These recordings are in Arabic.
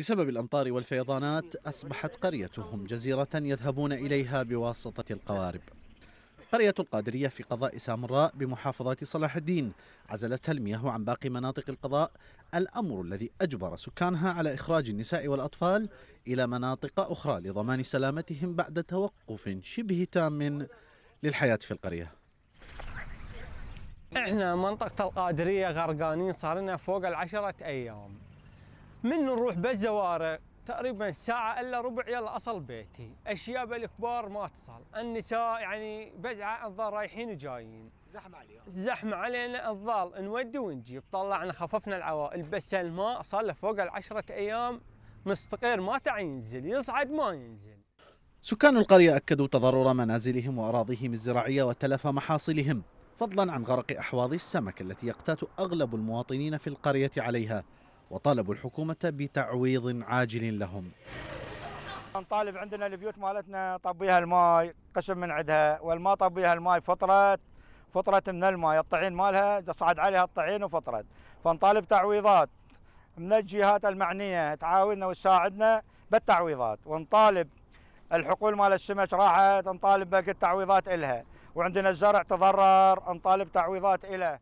بسبب الأمطار والفيضانات أصبحت قريتهم جزيرة يذهبون إليها بواسطة القوارب قرية القادرية في قضاء سامراء بمحافظة صلاح الدين عزلتها المياه عن باقي مناطق القضاء الأمر الذي أجبر سكانها على إخراج النساء والأطفال إلى مناطق أخرى لضمان سلامتهم بعد توقف شبه تام للحياة في القرية احنا منطقة القادرية غرقانين صار لنا فوق العشرة أيام من نروح بالزوارع تقريبا ساعة إلا ربع يلا أصل بيتي اشياء الكبار ما تصل النساء يعني بزعة الظل رايحين وجايين زحمة عليهم زحمة علينا الظل نودي ونجيب طلعنا خففنا العوائل بس الماء صار له فوق العشرة أيام مستقر ما تعينزل ينزل يصعد ما ينزل سكان القرية أكدوا تضرر منازلهم وأراضيهم الزراعية وتلف محاصيلهم فضلا عن غرق أحواض السمك التي يقتات أغلب المواطنين في القرية عليها وطالبوا الحكومة بتعويض عاجل لهم نطالب عندنا البيوت مالتنا طبيها الماي قسم من عندها والما طبيها الماي فترة فترة من الماي الطعين مالها تصعد عليها الطعين وفترة فنطالب تعويضات من الجهات المعنية تعاوننا وتساعدنا بالتعويضات ونطالب الحقول مال السمك راحت نطالب باقي التعويضات إلها وعندنا الزرع تضرر نطالب تعويضات إله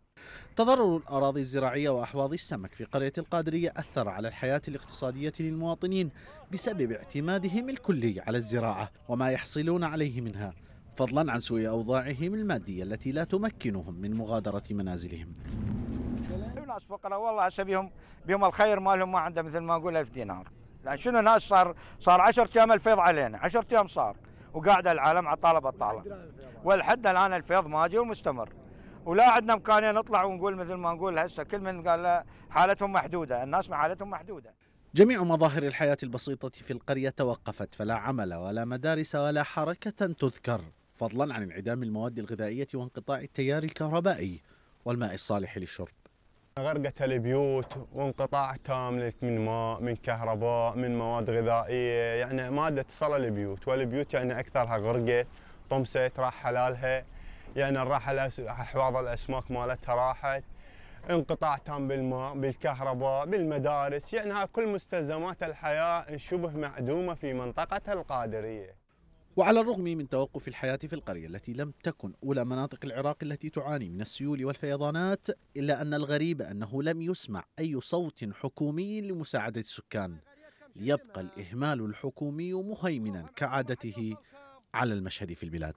تضرر الأراضي الزراعية وأحواض السمك في قرية القادرية أثر على الحياة الاقتصادية للمواطنين بسبب اعتمادهم الكلي على الزراعة وما يحصلون عليه منها فضلا عن سوء أوضاعهم المادية التي لا تمكنهم من مغادرة منازلهم ناس فقراء والله هسه بهم بهم الخير مالهم ما عنده مثل ما نقول 1000 دينار لأن شنو ناس صار صار 10 ايام الفيض علينا 10 ايام صار وقاعد العالم على طالب الطالب والحد الان الفيض ماجي ومستمر ولا عندنا امكانيه نطلع ونقول مثل ما نقول هسه كل من قال حالتهم محدوده، الناس حالتهم محدوده. جميع مظاهر الحياه البسيطه في القريه توقفت فلا عمل ولا مدارس ولا حركه تذكر، فضلا عن انعدام المواد الغذائيه وانقطاع التيار الكهربائي والماء الصالح للشرب. غرقت البيوت وانقطاع تام من ماء من كهرباء من مواد غذائيه يعني ماده تصل البيوت والبيوت يعني اكثرها غرقت طمست راح حلالها يعني راح احواض الاسماك مالتها راحت انقطاع تام بالماء بالكهرباء بالمدارس يعني ها كل مستلزمات الحياه شبه معدومه في منطقتها القادريه وعلى الرغم من توقف الحياة في القرية التي لم تكن أولى مناطق العراق التي تعاني من السيول والفيضانات إلا أن الغريب أنه لم يسمع أي صوت حكومي لمساعدة السكان ليبقى الإهمال الحكومي مهيمنا كعادته على المشهد في البلاد